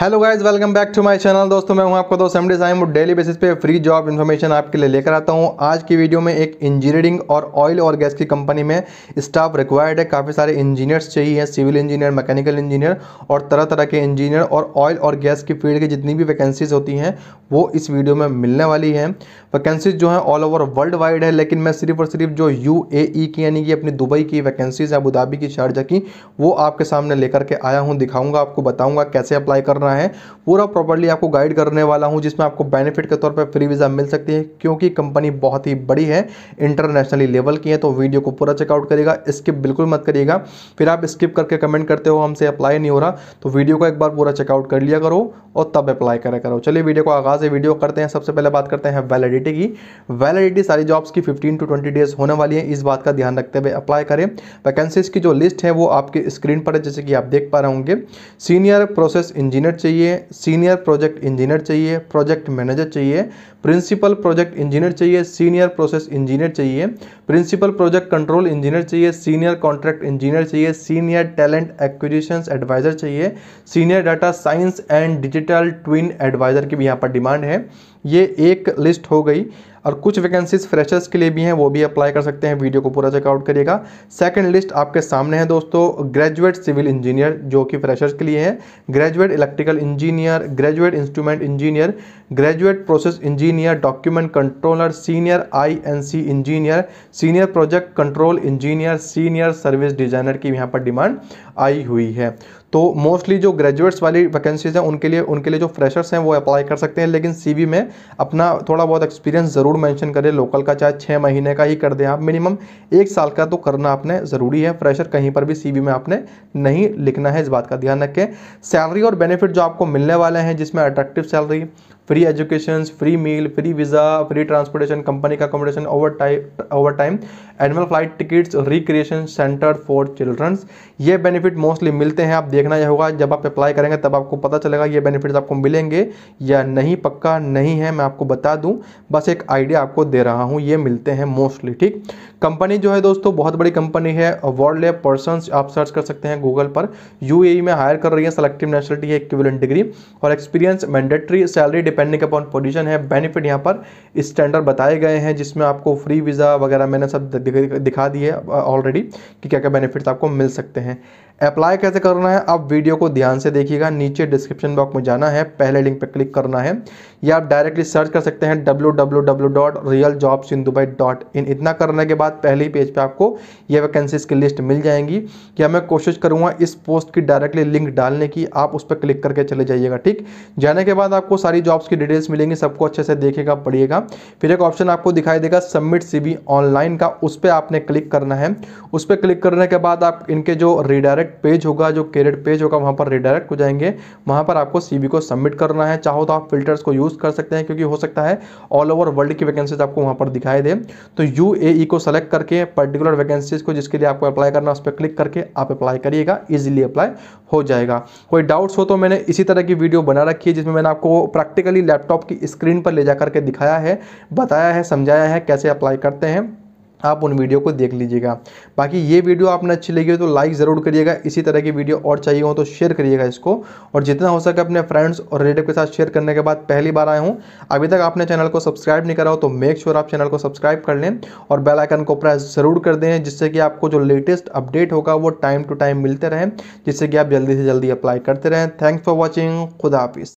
hello guys welcome back to my channel दोस्तों मैं हूं आपका दोस्त M D Saim daily basis पे फ्री जॉब इन्फॉर्मेशन आपके लिए लेकर आता हूं आज की वीडियो में एक इंजीनियरिंग और ऑयल और गैस की कंपनी में स्टाफ रिक्वायर्ड है काफ़ी सारे इंजीनियर्स चाहिए सिविल इंजीनियर मैकेनिकल इंजीनियर और तरह तरह के इंजीनियर और ऑयल और गैस की फील्ड की जितनी भी वैकेंसीज होती हैं वो इस वीडियो में मिलने वाली हैं वैकेंसीज जो हैं ऑल ओवर वर्ल्ड वाइड है लेकिन मैं सिर्फ और सिर्फ जो यू e की यानी कि अपनी दुबई की वैकेंसीज है धाबी की शारजा की वो आपके सामने लेकर के आया हूँ दिखाऊँगा आपको बताऊँगा कैसे अप्लाई करना रहा है पूरा प्रॉपरली आपको गाइड करने वाला हूँ जिसमें आपको बेनिफिट के तौर पर फ्री वीज़ा मिल सकती है क्योंकि कंपनी बहुत ही बड़ी है इंटरनेशनली लेवल की है तो वीडियो को पूरा चेकआउट करिएगा स्किप बिल्कुल मत करिएगा फिर आप स्किप करके कमेंट करते हो हमसे अप्लाई नहीं हो रहा तो वीडियो को एक बार पूरा चेकआउट कर लिया करो और तब अप्लाई करा करो चलिए वीडियो को आगाज़ से वीडियो करते हैं सबसे पहले बात करते हैं वैलिडिटी की वैलिडिटी सारी जॉब्स की फिफ्टीन टू ट्वेंटी डेज होने वाली है इस बात का ध्यान रखते हुए अप्लाई करें वैकेंसीज की जो लिस्ट है वो आपके स्क्रीन पर है जैसे कि आप देख पा रहे होंगे सीनियर प्रोसेस इंजीनियर चाहिए सीनियर प्रोजेक्ट इंजीनियर चाहिए प्रोजेक्ट मैनेजर चाहिए प्रिंसिपल प्रोजेक्ट इंजीनियर चाहिए सीनियर प्रोसेस इंजीनियर चाहिए प्रिंसिपल प्रोजेक्ट कंट्रोल इंजीनियर चाहिए सीनियर कॉन्ट्रैक्ट इंजीनियर चाहिए सीनियर टैलेंट एक्विजिशन एडवाइज़र चाहिए senior data science and digital twin advisor की भी यहाँ पर डिमांड है ये एक लिस्ट हो गई और कुछ वैकेंसीज फ्रेशर्स के लिए भी हैं वो भी अप्लाई कर सकते हैं वीडियो को पूरा चेकआउट करिएगा सेकंड लिस्ट आपके सामने है दोस्तों ग्रेजुएट सिविल इंजीनियर जो कि फ्रेशर्स के लिए है graduate electrical engineer graduate instrument engineer graduate process engineer document controller senior I engineer senior project control engineer senior service designer की यहाँ पर डिमांड आई हुई है तो मोस्टली जो ग्रेजुएट्स वाली वैकेंसीज हैं उनके लिए उनके लिए जो फ्रेशर्स हैं वो अप्लाई कर सकते हैं लेकिन सी में अपना थोड़ा बहुत एक्सपीरियंस ज़रूर मैंशन करें लोकल का चाहे छः महीने का ही कर दें आप मिनिमम एक साल का तो करना आपने ज़रूरी है फ्रेशर कहीं पर भी सी में आपने नहीं लिखना है इस बात का ध्यान रखें सैलरी और बेनिफिट जो आपको मिलने वाले हैं जिसमें attractive salary free education free meal free visa free transportation company का accommodation overtime overtime annual flight tickets recreation centre for childrens ये बेनिफिट मोस्टली मिलते हैं आप देखना यह होगा जब आप अप्लाई करेंगे तब आपको पता चलेगा ये बेनिफिट्स आपको मिलेंगे या नहीं पक्का नहीं है मैं आपको बता दूं बस एक आइडिया आपको दे रहा हूं ये मिलते हैं मोस्टली ठीक कंपनी जो है दोस्तों बहुत बड़ी कंपनी है वर्ल्ड लेव पर्सन आप सर्च कर सकते हैं गूगल पर यू e में हायर कर रही है सेलेक्टिव नेशनलिटी है इक्विवेलेंट डिग्री और experience mandatory salary depending upon position है बेनिफिट यहाँ पर स्टैंडर्ड बताए गए हैं जिसमें आपको फ्री वीज़ा वगैरह मैंने सब दिखा दिए ऑलरेडी कि क्या क्या बेनिफिट्स आपको मिल सकते हैं अप्लाई कैसे करना है आप वीडियो को ध्यान से देखिएगा नीचे डिस्क्रिप्शन बॉक्स में जाना है पहले लिंक पर क्लिक करना है या आप डायरेक्टली सर्च कर सकते हैं W W W dot real jobs in Dubai dot in इतना करने के बाद पहले ही पेज पर पे आपको ये वैकेंसीज की लिस्ट मिल जाएंगी या मैं कोशिश करूँगा इस पोस्ट की डायरेक्टली लिंक डालने की आप उस पर क्लिक करके चले जाइएगा ठीक जाने के बाद आपको सारी जॉब्स की डिटेल्स मिलेंगी सबको अच्छे से देखेगा पढ़िएगा फिर एक ऑप्शन आपको दिखाई देगा सबमिट सी ऑनलाइन का उस पर आपने क्लिक करना है उस पर क्लिक करने के बाद आप इनके जो रिडायरेक्ट डायरेक्ट पेज होगा जो कैरेट पेज होगा वहाँ पर रिडायरेक्ट हो जाएंगे वहाँ पर आपको सी को सबमिट करना है चाहो तो आप फिल्टर्स को यूज़ कर सकते हैं क्योंकि हो सकता है ऑल ओवर वर्ल्ड की वैकेंसीज आपको वहाँ पर दिखाई दे तो यू e को सेलेक्ट करके पर्टिकुलर वैकेंसीज को जिसके लिए आपको अप्लाई करना उस पर क्लिक करके आप अप्लाई करिएगा ईजिली अप्लाई हो जाएगा कोई डाउट्स हो तो मैंने इसी तरह की वीडियो बना रखी है जिसमें मैंने आपको प्रैक्टिकली लैपटॉप की स्क्रीन पर ले जा करके दिखाया है बताया है समझाया है कैसे अप्लाई करते हैं आप उन वीडियो को देख लीजिएगा बाकी ये वीडियो आपने अच्छी लगी हो तो लाइक ज़रूर करिएगा इसी तरह की वीडियो और चाहिए हो तो शेयर करिएगा इसको और जितना हो सके अपने फ्रेंड्स और रिलेटिव के साथ शेयर करने के बाद पहली बार आए हूँ अभी तक आपने चैनल को सब्सक्राइब नहीं करा हो तो मेक श्योर आप चैनल को सब्सक्राइब कर लें और बेलाइकन को प्रेस ज़रूर कर दें जिससे कि आपको जो लेटेस्ट अपडेट होगा वो टाइम टू टाइम मिलते रहें जिससे कि आप जल्दी से जल्दी अप्लाई करते रहें थैंक्स फॉर वॉचिंग खुदा हाफिज़